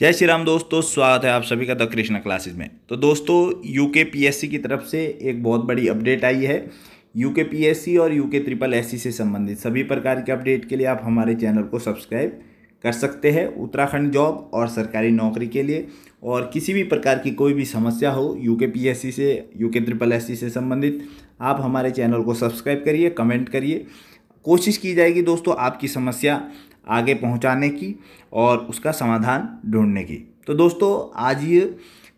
जय श्री राम दोस्तों स्वागत है आप सभी का द कृष्णा क्लासेस में तो दोस्तों यूके पीएससी की तरफ से एक बहुत बड़ी अपडेट आई है यूके पीएससी और यूके ट्रिपल एससी से संबंधित सभी प्रकार के अपडेट के लिए आप हमारे चैनल को सब्सक्राइब कर सकते हैं उत्तराखंड जॉब और सरकारी नौकरी के लिए और किसी भी प्रकार की कोई भी समस्या हो यू के से के ट्रिपल एससी से संबंधित आप हमारे चैनल को सब्सक्राइब करिए कमेंट करिए कोशिश की जाएगी दोस्तों आपकी समस्या आगे पहुंचाने की और उसका समाधान ढूंढने की तो दोस्तों आज ये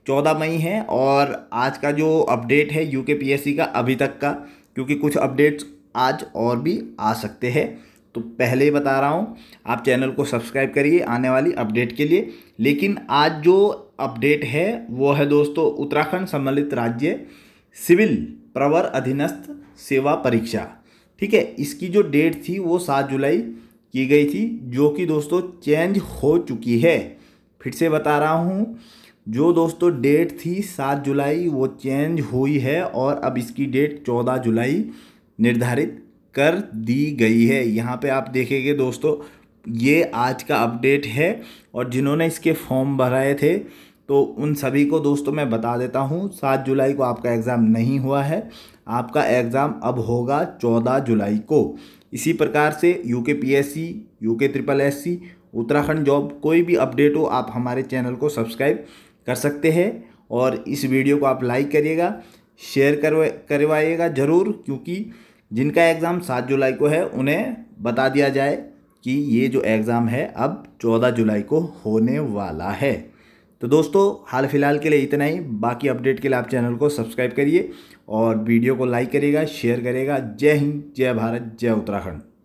चौदह मई है और आज का जो अपडेट है यू के पी एस सी का अभी तक का क्योंकि कुछ अपडेट्स आज और भी आ सकते हैं तो पहले ही बता रहा हूँ आप चैनल को सब्सक्राइब करिए आने वाली अपडेट के लिए लेकिन आज जो अपडेट है वो है दोस्तों उत्तराखंड सम्मिलित राज्य सिविल प्रवर अधीनस्थ सेवा परीक्षा ठीक है इसकी जो डेट थी वो सात जुलाई की गई थी जो कि दोस्तों चेंज हो चुकी है फिर से बता रहा हूँ जो दोस्तों डेट थी सात जुलाई वो चेंज हुई है और अब इसकी डेट चौदह जुलाई निर्धारित कर दी गई है यहाँ पे आप देखेंगे दोस्तों ये आज का अपडेट है और जिन्होंने इसके फॉर्म भराए थे तो उन सभी को दोस्तों मैं बता देता हूँ सात जुलाई को आपका एग्ज़ाम नहीं हुआ है आपका एग्ज़ाम अब होगा चौदह जुलाई को इसी प्रकार से U K P S C U K triple S C Uttarakhand job कोई भी अपडेट हो आप हमारे चैनल को सब्सक्राइब कर सकते हैं और इस वीडियो को आप लाइक करिएगा शेयर करवा करवाइएगा ज़रूर क्योंकि जिनका एग्ज़ाम सात जुलाई को है उन्हें बता दिया जाए कि ये जो एग्ज़ाम है अब चौदह जुलाई को होने वाला है तो दोस्तों हाल फिलहाल के लिए इतना ही बाकी अपडेट के लिए आप चैनल को सब्सक्राइब करिए और वीडियो को लाइक करिएगा शेयर करिएगा जय हिंद जय भारत जय उत्तराखंड